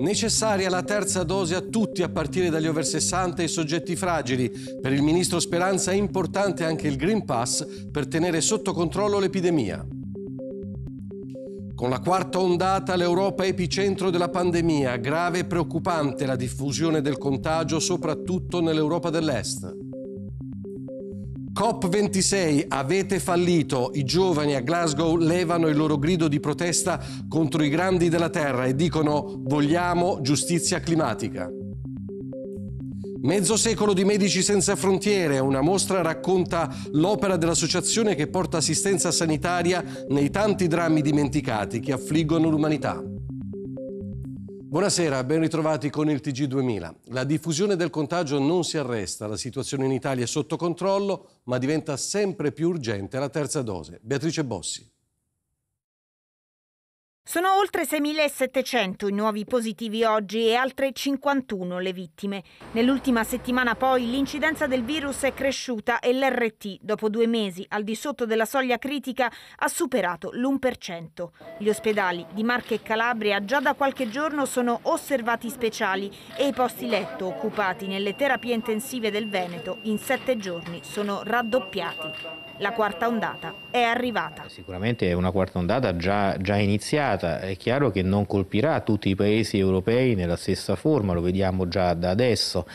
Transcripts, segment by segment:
Necessaria la terza dose a tutti a partire dagli over 60 e i soggetti fragili. Per il ministro Speranza è importante anche il Green Pass per tenere sotto controllo l'epidemia. Con la quarta ondata l'Europa è epicentro della pandemia, grave e preoccupante la diffusione del contagio soprattutto nell'Europa dell'Est. COP26, avete fallito, i giovani a Glasgow levano il loro grido di protesta contro i grandi della Terra e dicono vogliamo giustizia climatica. Mezzo secolo di Medici Senza Frontiere, una mostra racconta l'opera dell'associazione che porta assistenza sanitaria nei tanti drammi dimenticati che affliggono l'umanità. Buonasera, ben ritrovati con il TG2000. La diffusione del contagio non si arresta, la situazione in Italia è sotto controllo, ma diventa sempre più urgente la terza dose. Beatrice Bossi. Sono oltre 6.700 i nuovi positivi oggi e altre 51 le vittime. Nell'ultima settimana poi l'incidenza del virus è cresciuta e l'RT, dopo due mesi al di sotto della soglia critica, ha superato l'1%. Gli ospedali di Marche e Calabria già da qualche giorno sono osservati speciali e i posti letto occupati nelle terapie intensive del Veneto in sette giorni sono raddoppiati. La quarta ondata è arrivata. Sicuramente è una quarta ondata già, già iniziata, è chiaro che non colpirà tutti i paesi europei nella stessa forma, lo vediamo già da adesso.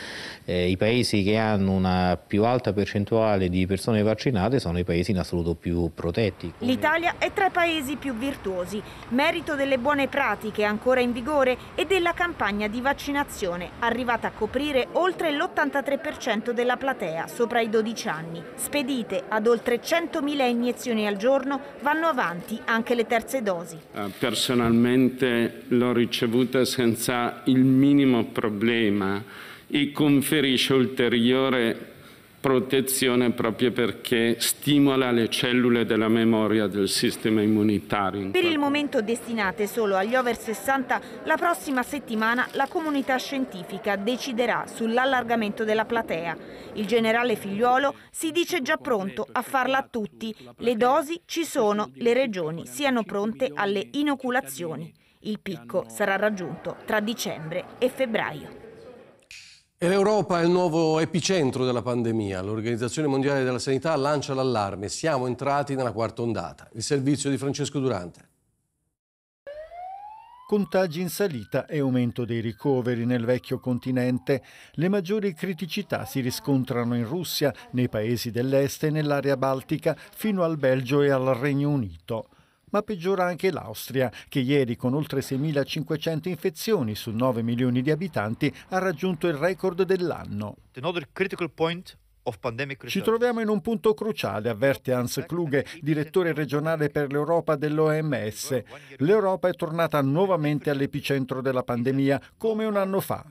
Eh, I paesi che hanno una più alta percentuale di persone vaccinate sono i paesi in assoluto più protetti. L'Italia è tra i paesi più virtuosi, merito delle buone pratiche ancora in vigore e della campagna di vaccinazione, arrivata a coprire oltre l'83% della platea sopra i 12 anni, spedite ad oltre 100.000 iniezioni al giorno vanno avanti anche le terze dosi. Eh, personalmente l'ho ricevuta senza il minimo problema e conferisce ulteriore protezione proprio perché stimola le cellule della memoria del sistema immunitario. Per il momento destinate solo agli over 60, la prossima settimana la comunità scientifica deciderà sull'allargamento della platea. Il generale Figliuolo si dice già pronto a farla a tutti. Le dosi ci sono, le regioni siano pronte alle inoculazioni. Il picco sarà raggiunto tra dicembre e febbraio. E l'Europa è il nuovo epicentro della pandemia. L'Organizzazione Mondiale della Sanità lancia l'allarme. Siamo entrati nella quarta ondata. Il servizio di Francesco Durante. Contagi in salita e aumento dei ricoveri nel vecchio continente. Le maggiori criticità si riscontrano in Russia, nei paesi dell'est e nell'area baltica, fino al Belgio e al Regno Unito ma peggiora anche l'Austria, che ieri con oltre 6.500 infezioni su 9 milioni di abitanti ha raggiunto il record dell'anno. Ci troviamo in un punto cruciale, avverte Hans Kluge, direttore regionale per l'Europa dell'OMS. L'Europa è tornata nuovamente all'epicentro della pandemia, come un anno fa.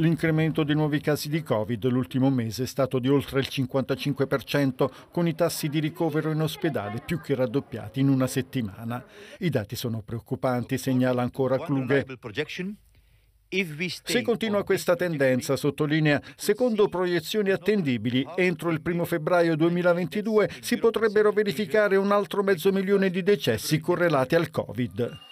L'incremento dei nuovi casi di Covid l'ultimo mese è stato di oltre il 55%, con i tassi di ricovero in ospedale più che raddoppiati in una settimana. I dati sono preoccupanti, segnala ancora Kluge. Se continua questa tendenza, sottolinea, secondo proiezioni attendibili, entro il 1 febbraio 2022 si potrebbero verificare un altro mezzo milione di decessi correlati al Covid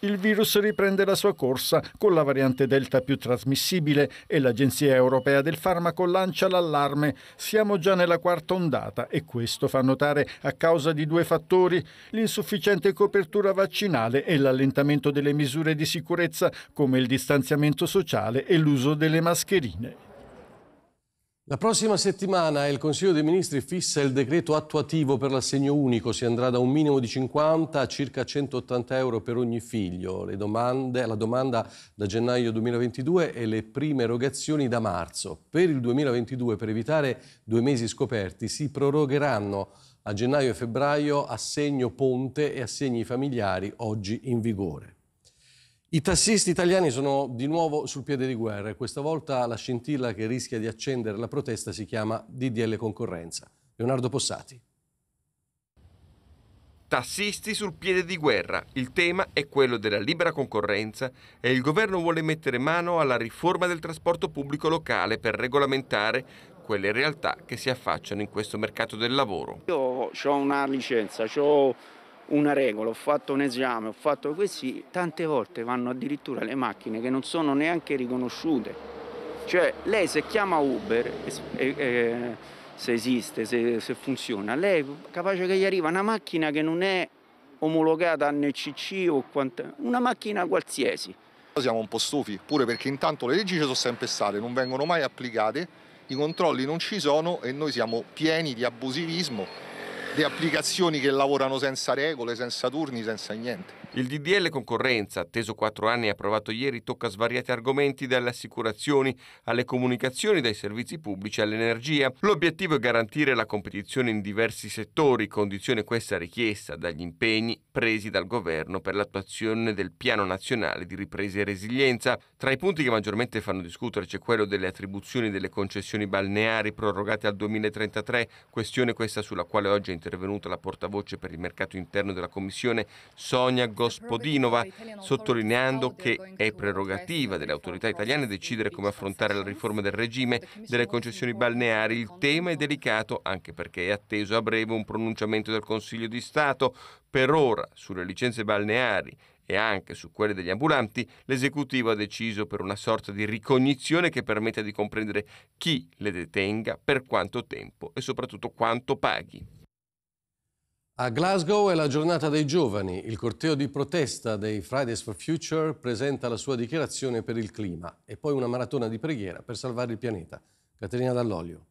il virus riprende la sua corsa con la variante Delta più trasmissibile e l'Agenzia Europea del Farmaco lancia l'allarme. Siamo già nella quarta ondata e questo fa notare a causa di due fattori, l'insufficiente copertura vaccinale e l'allentamento delle misure di sicurezza come il distanziamento sociale e l'uso delle mascherine. La prossima settimana il Consiglio dei Ministri fissa il decreto attuativo per l'assegno unico, si andrà da un minimo di 50 a circa 180 euro per ogni figlio, domande, la domanda da gennaio 2022 e le prime erogazioni da marzo. Per il 2022, per evitare due mesi scoperti, si prorogheranno a gennaio e febbraio assegno ponte e assegni familiari oggi in vigore. I tassisti italiani sono di nuovo sul piede di guerra e questa volta la scintilla che rischia di accendere la protesta si chiama DDL Concorrenza. Leonardo Possati. Tassisti sul piede di guerra. Il tema è quello della libera concorrenza e il governo vuole mettere mano alla riforma del trasporto pubblico locale per regolamentare quelle realtà che si affacciano in questo mercato del lavoro. Io ho una licenza, ho una regola, ho fatto un esame, ho fatto questi, tante volte vanno addirittura le macchine che non sono neanche riconosciute. Cioè lei se chiama Uber, eh, eh, se esiste, se, se, funziona, lei è capace che gli arriva una macchina che non è omologata NCC o quant'è, una macchina qualsiasi. Siamo un po' stufi, pure perché intanto le leggi ci sono sempre state, non vengono mai applicate, i controlli non ci sono e noi siamo pieni di abusivismo di applicazioni che lavorano senza regole, senza turni, senza niente. Il DDL concorrenza, atteso quattro anni e approvato ieri, tocca svariati argomenti dalle assicurazioni alle comunicazioni, dai servizi pubblici all'energia. L'obiettivo è garantire la competizione in diversi settori, condizione questa richiesta dagli impegni presi dal governo per l'attuazione del Piano Nazionale di Ripresa e Resilienza. Tra i punti che maggiormente fanno discutere c'è quello delle attribuzioni delle concessioni balneari prorogate al 2033, questione questa sulla quale oggi è intervenuta la portavoce per il mercato interno della Commissione, Sonia Gospodinova, sottolineando che è prerogativa delle autorità italiane decidere come affrontare la riforma del regime delle concessioni balneari. Il tema è delicato anche perché è atteso a breve un pronunciamento del Consiglio di Stato. Per ora, sulle licenze balneari e anche su quelle degli ambulanti, l'esecutivo ha deciso per una sorta di ricognizione che permetta di comprendere chi le detenga, per quanto tempo e soprattutto quanto paghi. A Glasgow è la giornata dei giovani. Il corteo di protesta dei Fridays for Future presenta la sua dichiarazione per il clima e poi una maratona di preghiera per salvare il pianeta. Caterina Dall'Olio.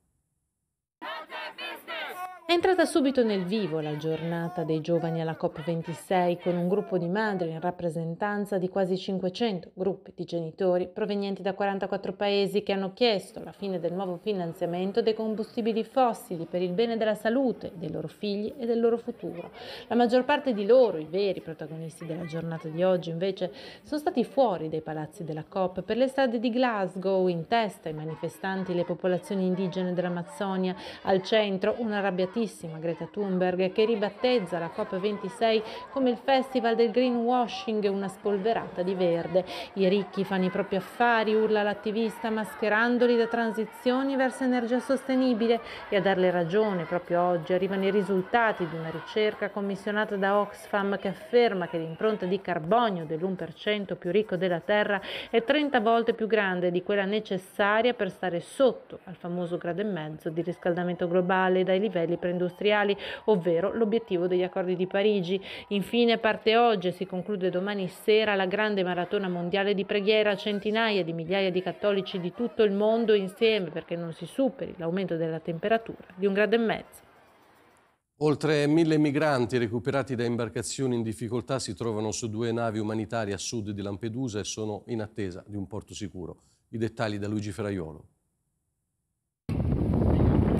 È entrata subito nel vivo la giornata dei giovani alla COP26 con un gruppo di madri in rappresentanza di quasi 500 gruppi di genitori provenienti da 44 paesi che hanno chiesto la fine del nuovo finanziamento dei combustibili fossili per il bene della salute dei loro figli e del loro futuro. La maggior parte di loro, i veri protagonisti della giornata di oggi, invece, sono stati fuori dai palazzi della COP per le strade di Glasgow, in testa ai manifestanti le popolazioni indigene dell'Amazzonia, al centro una arrabbiatina amatissima Greta Thunberg, che ribattezza la COP26 come il festival del greenwashing, una spolverata di verde. I ricchi fanno i propri affari, urla l'attivista, mascherandoli da transizioni verso energia sostenibile e a darle ragione proprio oggi arrivano i risultati di una ricerca commissionata da Oxfam che afferma che l'impronta di carbonio dell'1% più ricco della Terra è 30 volte più grande di quella necessaria per stare sotto al famoso grado e mezzo di riscaldamento globale dai livelli precedenti industriali, ovvero l'obiettivo degli accordi di Parigi. Infine parte oggi e si conclude domani sera la grande maratona mondiale di preghiera. Centinaia di migliaia di cattolici di tutto il mondo insieme perché non si superi l'aumento della temperatura di un grado e mezzo. Oltre mille migranti recuperati da imbarcazioni in difficoltà si trovano su due navi umanitarie a sud di Lampedusa e sono in attesa di un porto sicuro. I dettagli da Luigi Ferraiolo.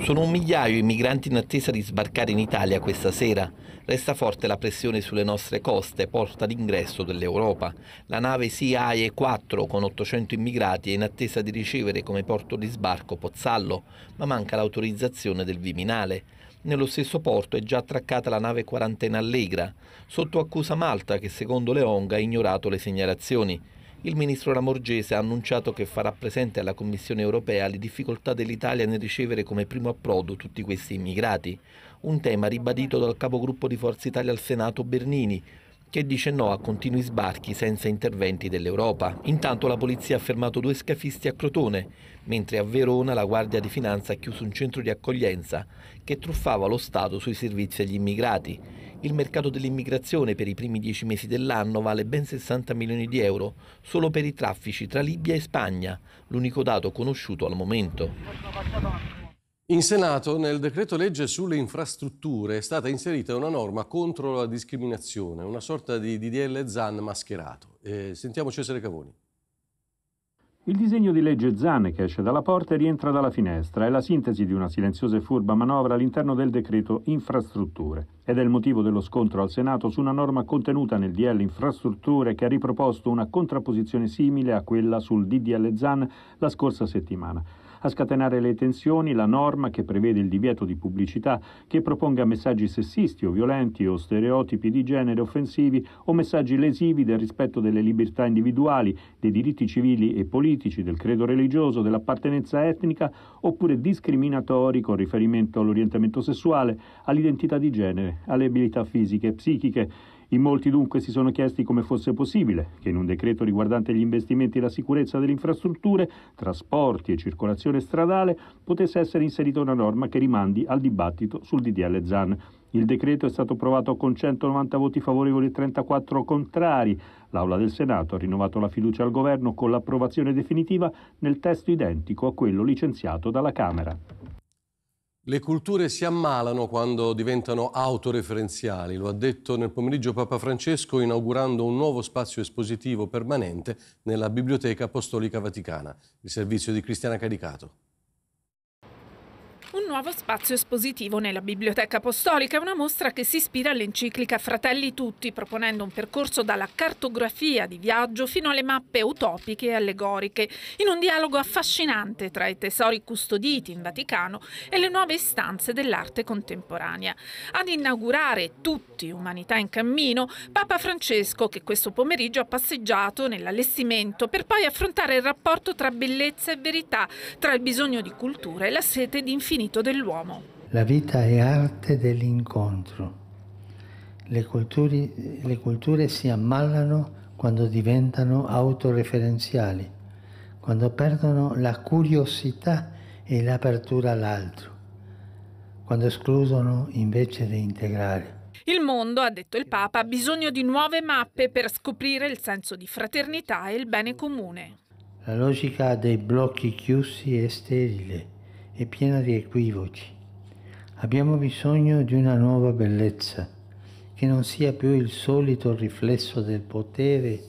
Sono un migliaio i migranti in attesa di sbarcare in Italia questa sera. Resta forte la pressione sulle nostre coste, porta d'ingresso dell'Europa. La nave SIAE 4 con 800 immigrati è in attesa di ricevere come porto di sbarco Pozzallo, ma manca l'autorizzazione del Viminale. Nello stesso porto è già attraccata la nave quarantena Allegra, sotto accusa Malta che secondo Leonga ha ignorato le segnalazioni. Il ministro Lamorgese ha annunciato che farà presente alla Commissione europea le difficoltà dell'Italia nel ricevere come primo approdo tutti questi immigrati, un tema ribadito dal capogruppo di Forza Italia al Senato Bernini, che dice no a continui sbarchi senza interventi dell'Europa. Intanto la polizia ha fermato due scafisti a Crotone, mentre a Verona la Guardia di Finanza ha chiuso un centro di accoglienza che truffava lo Stato sui servizi agli immigrati. Il mercato dell'immigrazione per i primi dieci mesi dell'anno vale ben 60 milioni di euro, solo per i traffici tra Libia e Spagna, l'unico dato conosciuto al momento. In Senato, nel decreto legge sulle infrastrutture, è stata inserita una norma contro la discriminazione, una sorta di DDL Zan mascherato. Eh, sentiamo Cesare Cavoni. Il disegno di legge Zan che esce dalla porta e rientra dalla finestra è la sintesi di una silenziosa e furba manovra all'interno del decreto infrastrutture ed è il motivo dello scontro al Senato su una norma contenuta nel DL infrastrutture che ha riproposto una contrapposizione simile a quella sul DDL Zan la scorsa settimana. A scatenare le tensioni la norma che prevede il divieto di pubblicità che proponga messaggi sessisti o violenti o stereotipi di genere offensivi o messaggi lesivi del rispetto delle libertà individuali, dei diritti civili e politici, del credo religioso, dell'appartenenza etnica oppure discriminatori con riferimento all'orientamento sessuale, all'identità di genere, alle abilità fisiche e psichiche in molti dunque si sono chiesti come fosse possibile che in un decreto riguardante gli investimenti e la sicurezza delle infrastrutture, trasporti e circolazione stradale potesse essere inserita una norma che rimandi al dibattito sul DDL ZAN. Il decreto è stato approvato con 190 voti favorevoli e 34 contrari. L'Aula del Senato ha rinnovato la fiducia al governo con l'approvazione definitiva nel testo identico a quello licenziato dalla Camera. Le culture si ammalano quando diventano autoreferenziali, lo ha detto nel pomeriggio Papa Francesco inaugurando un nuovo spazio espositivo permanente nella Biblioteca Apostolica Vaticana, il servizio di Cristiana Caricato. Un nuovo spazio espositivo nella Biblioteca Apostolica è una mostra che si ispira all'enciclica Fratelli Tutti, proponendo un percorso dalla cartografia di viaggio fino alle mappe utopiche e allegoriche, in un dialogo affascinante tra i tesori custoditi in Vaticano e le nuove istanze dell'arte contemporanea. Ad inaugurare Tutti, Umanità in Cammino, Papa Francesco, che questo pomeriggio ha passeggiato nell'allestimento per poi affrontare il rapporto tra bellezza e verità, tra il bisogno di cultura e la sete di infinito infinito dell'uomo. La vita è arte dell'incontro. Le, culture, le culture si ammalano quando diventano autoreferenziali, quando perdono la curiosità e l'apertura all'altro, quando escludono invece di integrare. Il mondo, ha detto il Papa, ha bisogno di nuove mappe per scoprire il senso di fraternità e il bene comune. La logica dei blocchi chiusi è sterile è piena di equivoci. Abbiamo bisogno di una nuova bellezza, che non sia più il solito riflesso del potere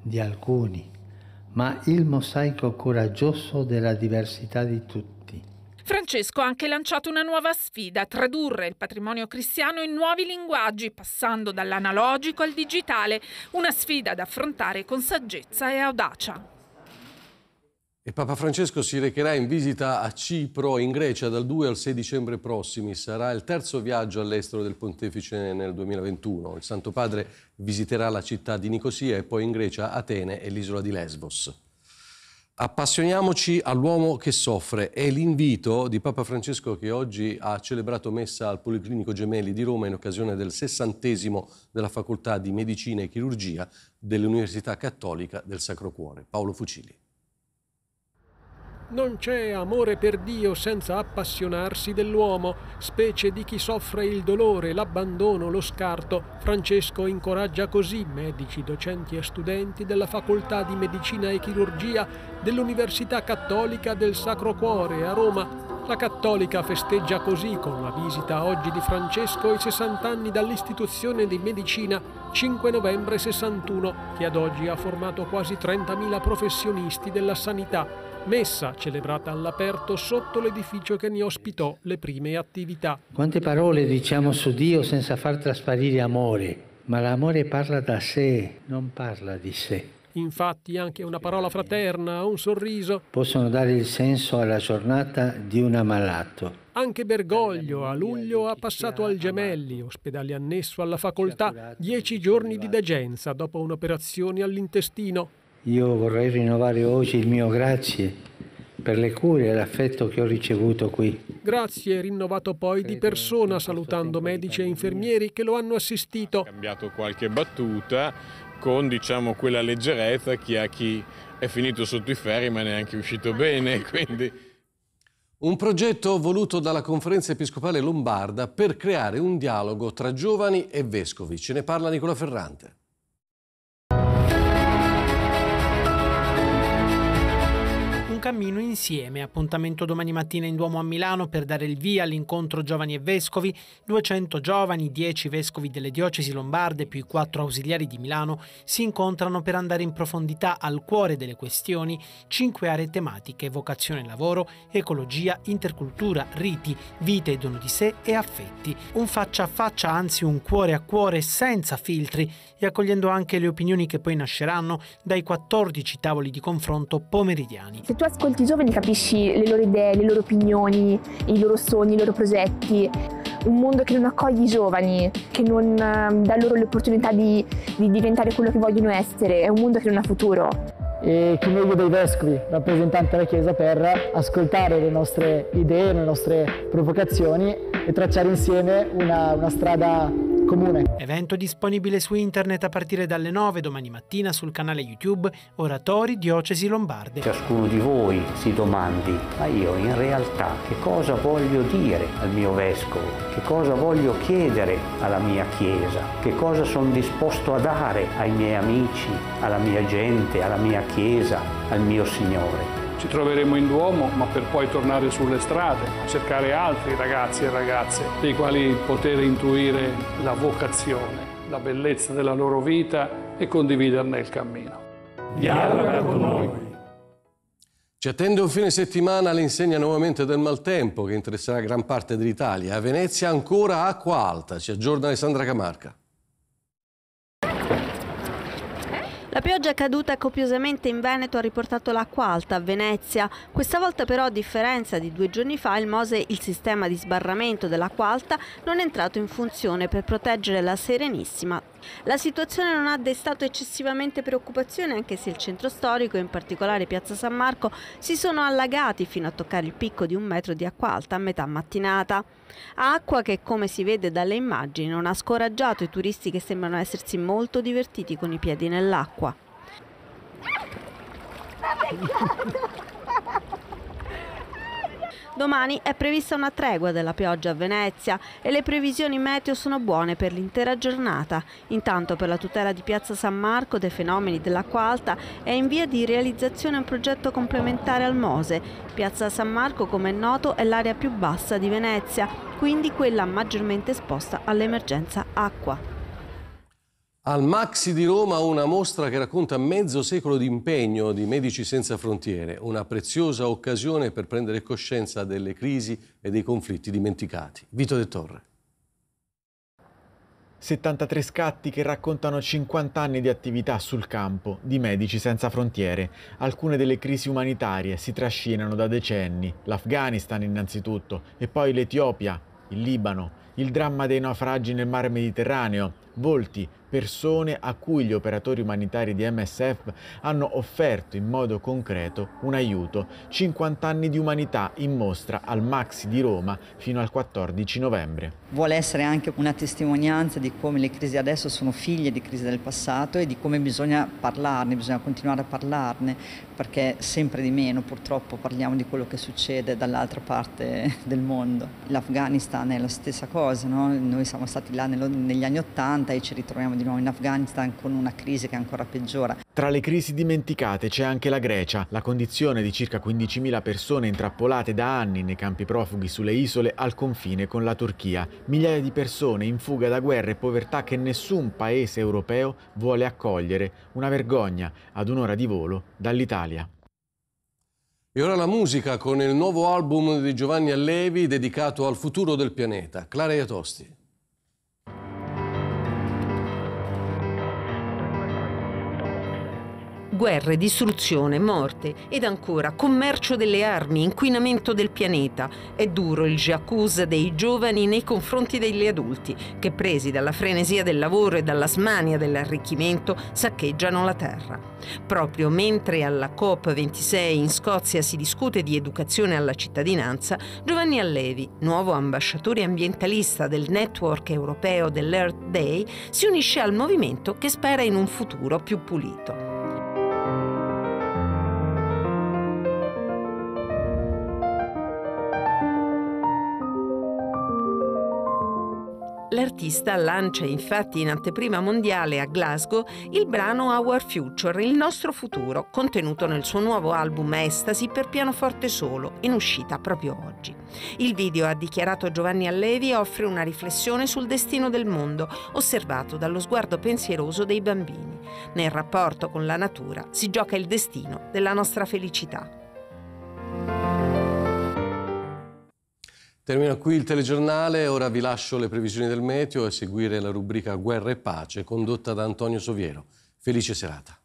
di alcuni, ma il mosaico coraggioso della diversità di tutti. Francesco ha anche lanciato una nuova sfida, tradurre il patrimonio cristiano in nuovi linguaggi, passando dall'analogico al digitale, una sfida da affrontare con saggezza e audacia. E Papa Francesco si recherà in visita a Cipro, in Grecia, dal 2 al 6 dicembre prossimi. Sarà il terzo viaggio all'estero del pontefice nel 2021. Il Santo Padre visiterà la città di Nicosia e poi in Grecia Atene e l'isola di Lesbos. Appassioniamoci all'uomo che soffre. È l'invito di Papa Francesco che oggi ha celebrato messa al Policlinico Gemelli di Roma in occasione del sessantesimo della Facoltà di Medicina e Chirurgia dell'Università Cattolica del Sacro Cuore. Paolo Fucili. Non c'è amore per Dio senza appassionarsi dell'uomo, specie di chi soffre il dolore, l'abbandono, lo scarto. Francesco incoraggia così medici, docenti e studenti della Facoltà di Medicina e Chirurgia dell'Università Cattolica del Sacro Cuore a Roma. La cattolica festeggia così con la visita oggi di Francesco i 60 anni dall'istituzione di medicina 5 novembre 61, che ad oggi ha formato quasi 30.000 professionisti della sanità messa celebrata all'aperto sotto l'edificio che ne ospitò le prime attività. Quante parole diciamo su Dio senza far trasparire amore, ma l'amore parla da sé, non parla di sé. Infatti anche una parola fraterna, un sorriso possono dare il senso alla giornata di un ammalato. Anche Bergoglio a luglio ha passato al Gemelli, ospedale annesso alla facoltà, dieci giorni di degenza dopo un'operazione all'intestino. Io vorrei rinnovare oggi il mio grazie per le cure e l'affetto che ho ricevuto qui. Grazie, rinnovato poi di persona salutando medici e infermieri che lo hanno assistito. Ha cambiato qualche battuta con diciamo quella leggerezza che a chi è finito sotto i ferri ma neanche uscito bene, quindi... Un progetto voluto dalla Conferenza Episcopale Lombarda per creare un dialogo tra giovani e vescovi. Ce ne parla Nicola Ferrante. Un cammino insieme, appuntamento domani mattina in Duomo a Milano per dare il via all'incontro giovani e vescovi, 200 giovani, 10 vescovi delle diocesi lombarde più i 4 ausiliari di Milano si incontrano per andare in profondità al cuore delle questioni, 5 aree tematiche, vocazione e lavoro, ecologia, intercultura, riti, vita e dono di sé e affetti, un faccia a faccia, anzi un cuore a cuore senza filtri e accogliendo anche le opinioni che poi nasceranno dai 14 tavoli di confronto pomeridiani. tu ascolti i giovani capisci le loro idee, le loro opinioni, i loro sogni, i loro progetti. Un mondo che non accoglie i giovani, che non ehm, dà loro l'opportunità di, di diventare quello che vogliono essere, è un mondo che non ha futuro. E chi meglio dei vescovi, rappresentanti della Chiesa, per ascoltare le nostre idee, le nostre provocazioni e tracciare insieme una, una strada comune. Evento disponibile su internet a partire dalle 9 domani mattina sul canale YouTube Oratori Diocesi Lombarde. Ciascuno di voi si domandi, ma io in realtà che cosa voglio dire al mio vescovo? Che cosa voglio chiedere alla mia chiesa? Che cosa sono disposto a dare ai miei amici, alla mia gente, alla mia chiesa, al mio Signore? ci troveremo in Duomo, ma per poi tornare sulle strade, a cercare altri ragazzi e ragazze dei quali poter intuire la vocazione, la bellezza della loro vita e condividerne il cammino. Dialoga con noi. Ci attende un fine settimana l'insegna nuovamente del maltempo che interesserà gran parte dell'Italia. A Venezia ancora acqua alta, ci aggiorna Alessandra Camarca. La pioggia caduta copiosamente in Veneto ha riportato l'acqua alta a Venezia. Questa volta però, a differenza di due giorni fa, il Mose, il sistema di sbarramento dell'acqua alta, non è entrato in funzione per proteggere la Serenissima. La situazione non ha destato eccessivamente preoccupazione anche se il centro storico, in particolare Piazza San Marco, si sono allagati fino a toccare il picco di un metro di acqua alta a metà mattinata. Acqua che, come si vede dalle immagini, non ha scoraggiato i turisti che sembrano essersi molto divertiti con i piedi nell'acqua. Oh Domani è prevista una tregua della pioggia a Venezia e le previsioni meteo sono buone per l'intera giornata. Intanto per la tutela di Piazza San Marco dei fenomeni dell'acqua alta è in via di realizzazione un progetto complementare al Mose. Piazza San Marco, come è noto, è l'area più bassa di Venezia, quindi quella maggiormente esposta all'emergenza acqua. Al Maxi di Roma una mostra che racconta mezzo secolo di impegno di Medici Senza Frontiere, una preziosa occasione per prendere coscienza delle crisi e dei conflitti dimenticati. Vito De Torre. 73 scatti che raccontano 50 anni di attività sul campo di Medici Senza Frontiere. Alcune delle crisi umanitarie si trascinano da decenni, l'Afghanistan innanzitutto, e poi l'Etiopia, il Libano, il dramma dei naufragi nel mare Mediterraneo, volti, persone a cui gli operatori umanitari di MSF hanno offerto in modo concreto un aiuto. 50 anni di umanità in mostra al Maxi di Roma fino al 14 novembre. Vuole essere anche una testimonianza di come le crisi adesso sono figlie di crisi del passato e di come bisogna parlarne, bisogna continuare a parlarne, perché sempre di meno purtroppo parliamo di quello che succede dall'altra parte del mondo. L'Afghanistan è la stessa cosa, no? noi siamo stati là negli anni 80 e ci ritroviamo di nuovo in Afghanistan con una crisi che è ancora peggiora. Tra le crisi dimenticate c'è anche la Grecia. La condizione di circa 15.000 persone intrappolate da anni nei campi profughi sulle isole al confine con la Turchia. Migliaia di persone in fuga da guerre e povertà che nessun paese europeo vuole accogliere. Una vergogna ad un'ora di volo dall'Italia. E ora la musica con il nuovo album di Giovanni Allevi dedicato al futuro del pianeta. Clara Iatosti. guerre, distruzione, morte ed ancora commercio delle armi, inquinamento del pianeta. È duro il jacuzzi dei giovani nei confronti degli adulti, che presi dalla frenesia del lavoro e dalla smania dell'arricchimento saccheggiano la terra. Proprio mentre alla COP26 in Scozia si discute di educazione alla cittadinanza, Giovanni Allevi, nuovo ambasciatore ambientalista del network europeo dell'Earth Day, si unisce al movimento che spera in un futuro più pulito. l'artista lancia infatti in anteprima mondiale a Glasgow il brano Our Future, il nostro futuro, contenuto nel suo nuovo album Estasi per pianoforte solo, in uscita proprio oggi. Il video, ha dichiarato Giovanni Allevi, offre una riflessione sul destino del mondo, osservato dallo sguardo pensieroso dei bambini. Nel rapporto con la natura si gioca il destino della nostra felicità. Termina qui il telegiornale, ora vi lascio le previsioni del meteo e seguire la rubrica Guerra e Pace condotta da Antonio Soviero. Felice serata.